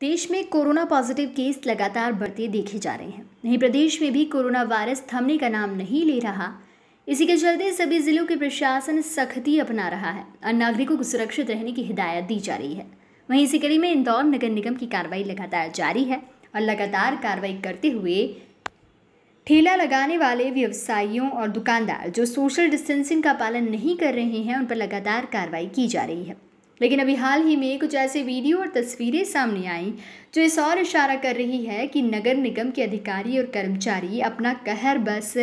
देश में corona positive case लगातार बढ़ते देखे जा रहे हैं वहीं प्रदेश में भी कोरोना वायरस थमने का नाम नहीं ले रहा इसी के चलते सभी जिलों के प्रशासन सख्ती अपना रहा है और नागरिकों को सुरक्षित रहने की हिदायत दी जा रही है वहीं इसी कड़ी में इंदौर नगर निगम की कार्रवाई लगातार जारी है और लगातार कार्रवाई करते हुए ठेला लगाने वाले व्यवसायियों और दुकानदार जो सोशल डिस्टेंसिंग का पालन नहीं कर रहे हैं उन पर लगातार कार्रवाई की जा रही है लेकिन अभी हाल ही में कुछ ऐसे वीडियो और तस्वीरें सामने आईं जो इस और इशारा कर रही है कि नगर निगम के अधिकारी और कर्मचारी अपना कहर बस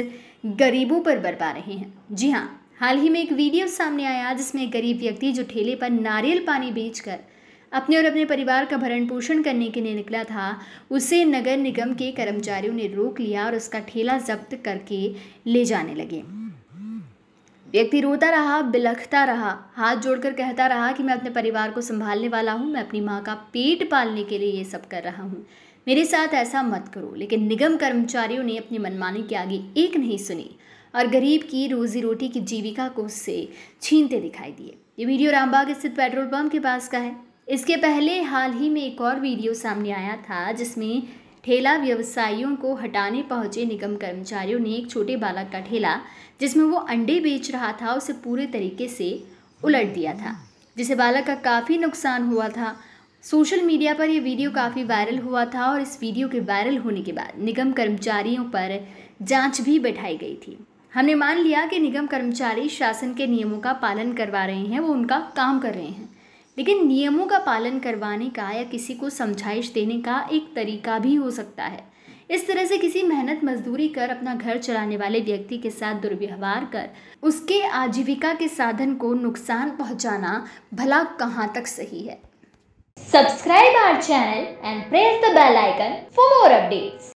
गरीबों पर बरपा रहे हैं जी हाँ हाल ही में एक वीडियो सामने आया जिसमें एक गरीब व्यक्ति जो ठेले पर नारियल पानी बेचकर अपने और अपने परिवार का भरण पोषण करने के लिए निकला था उसे नगर निगम के कर्मचारियों ने रोक लिया और उसका ठेला जब्त करके ले जाने लगे व्यक्ति रोता रहा बिलखता रहा हाथ जोड़कर कहता रहा कि मैं अपने परिवार को संभालने वाला हूँ मैं अपनी माँ का पेट पालने के लिए ये सब कर रहा हूँ मेरे साथ ऐसा मत करो लेकिन निगम कर्मचारियों ने अपनी मनमानी के आगे एक नहीं सुनी और गरीब की रोजी रोटी की जीविका को उससे छीनते दिखाई दिए ये वीडियो रामबाग स्थित पेट्रोल पंप के पास का है इसके पहले हाल ही में एक और वीडियो सामने आया था जिसमें ठेला व्यवसायियों को हटाने पहुंचे निगम कर्मचारियों ने एक छोटे बालक का ठेला जिसमें वो अंडे बेच रहा था उसे पूरे तरीके से उलट दिया था जिसे बालक का काफ़ी नुकसान हुआ था सोशल मीडिया पर यह वीडियो काफ़ी वायरल हुआ था और इस वीडियो के वायरल होने के बाद निगम कर्मचारियों पर जांच भी बैठाई गई थी हमने मान लिया कि निगम कर्मचारी शासन के नियमों का पालन करवा रहे हैं वो उनका काम कर रहे हैं लेकिन नियमों का पालन करवाने का या किसी को समझाइश देने का एक तरीका भी हो सकता है इस तरह से किसी मेहनत मजदूरी कर अपना घर चलाने वाले व्यक्ति के साथ दुर्व्यवहार कर उसके आजीविका के साधन को नुकसान पहुंचाना भला कहां तक सही है subscribe our channel and press the bell icon for more updates